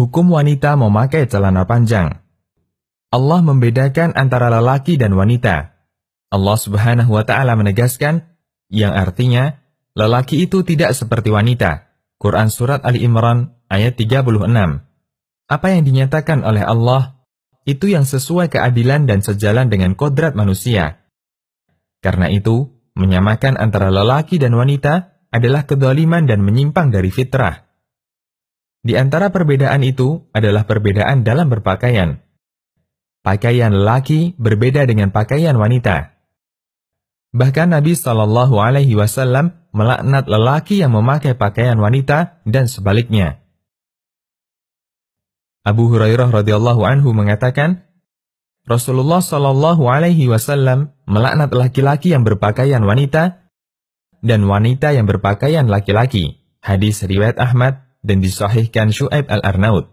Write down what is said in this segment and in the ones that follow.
hukum wanita memakai celana panjang. Allah membedakan antara lelaki dan wanita. Allah Subhanahu wa taala menegaskan yang artinya lelaki itu tidak seperti wanita. Quran surat Ali Imran ayat 36. Apa yang dinyatakan oleh Allah itu yang sesuai keadilan dan sejalan dengan kodrat manusia. Karena itu, menyamakan antara lelaki dan wanita adalah kedoliman dan menyimpang dari fitrah. Di antara perbedaan itu adalah perbedaan dalam berpakaian. Pakaian lelaki berbeda dengan pakaian wanita. Bahkan Nabi Shallallahu Alaihi Wasallam melaknat lelaki yang memakai pakaian wanita dan sebaliknya. Abu Hurairah radhiyallahu anhu mengatakan, Rasulullah Shallallahu Alaihi Wasallam melaknat laki-laki yang berpakaian wanita dan wanita yang berpakaian laki-laki. Hadis riwayat Ahmad dan disahihkan Shu'aib al-Arnaud.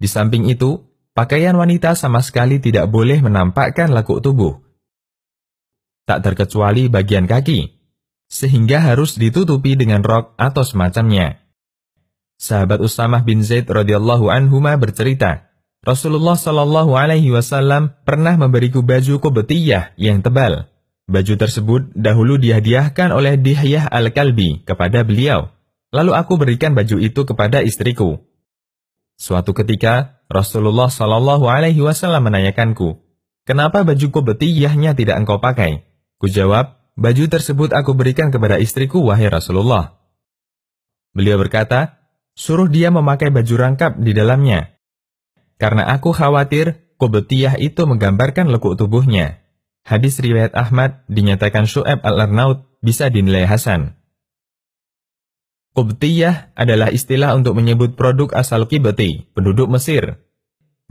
Di samping itu, pakaian wanita sama sekali tidak boleh menampakkan lekuk tubuh. Tak terkecuali bagian kaki, sehingga harus ditutupi dengan rok atau semacamnya. Sahabat Usamah bin Zaid radhiyallahu anhuma bercerita, Rasulullah Shallallahu alaihi wasallam pernah memberiku baju kubetiyah yang tebal. Baju tersebut dahulu dihadiahkan oleh Dihyah al-Kalbi kepada beliau. Lalu aku berikan baju itu kepada istriku. Suatu ketika, Rasulullah Shallallahu Alaihi Wasallam menanyakanku, kenapa bajuku betiyahnya tidak engkau pakai? Ku jawab, baju tersebut aku berikan kepada istriku, wahai Rasulullah. Beliau berkata, suruh dia memakai baju rangkap di dalamnya. Karena aku khawatir, kubetiyah itu menggambarkan lekuk tubuhnya. Hadis riwayat Ahmad dinyatakan Shu'ab al-Arnaud bisa dinilai Hasan. Qubtiyah adalah istilah untuk menyebut produk asal Qibti, penduduk Mesir.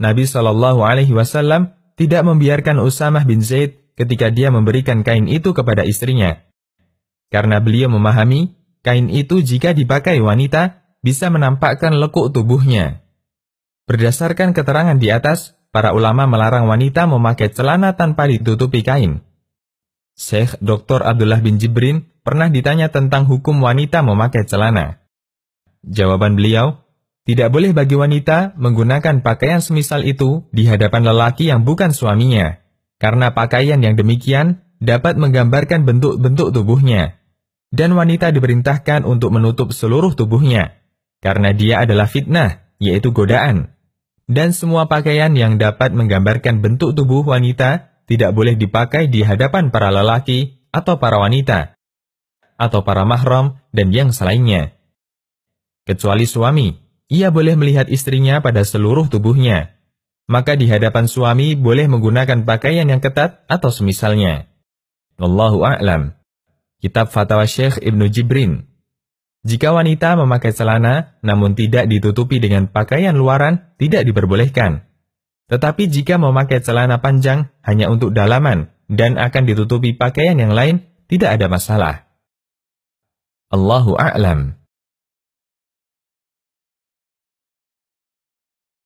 Nabi Shallallahu Alaihi Wasallam tidak membiarkan Usamah bin Zaid ketika dia memberikan kain itu kepada istrinya, karena beliau memahami kain itu jika dipakai wanita bisa menampakkan lekuk tubuhnya. Berdasarkan keterangan di atas, para ulama melarang wanita memakai celana tanpa ditutupi kain, Syekh Dr. Abdullah bin Jibrin pernah ditanya tentang hukum wanita memakai celana. Jawaban beliau, tidak boleh bagi wanita menggunakan pakaian semisal itu di hadapan lelaki yang bukan suaminya, karena pakaian yang demikian dapat menggambarkan bentuk-bentuk tubuhnya. Dan wanita diperintahkan untuk menutup seluruh tubuhnya, karena dia adalah fitnah, yaitu godaan. Dan semua pakaian yang dapat menggambarkan bentuk tubuh wanita tidak boleh dipakai di hadapan para lelaki atau para wanita, atau para mahram dan yang selainnya. Kecuali suami, ia boleh melihat istrinya pada seluruh tubuhnya. Maka di hadapan suami boleh menggunakan pakaian yang ketat atau semisalnya. Wallahu a'lam. Kitab Fatwa Syekh Ibnu Jibrin. Jika wanita memakai celana namun tidak ditutupi dengan pakaian luaran, tidak diperbolehkan. Tetapi jika memakai celana panjang hanya untuk dalaman dan akan ditutupi pakaian yang lain, tidak ada masalah. Allahu a'lam.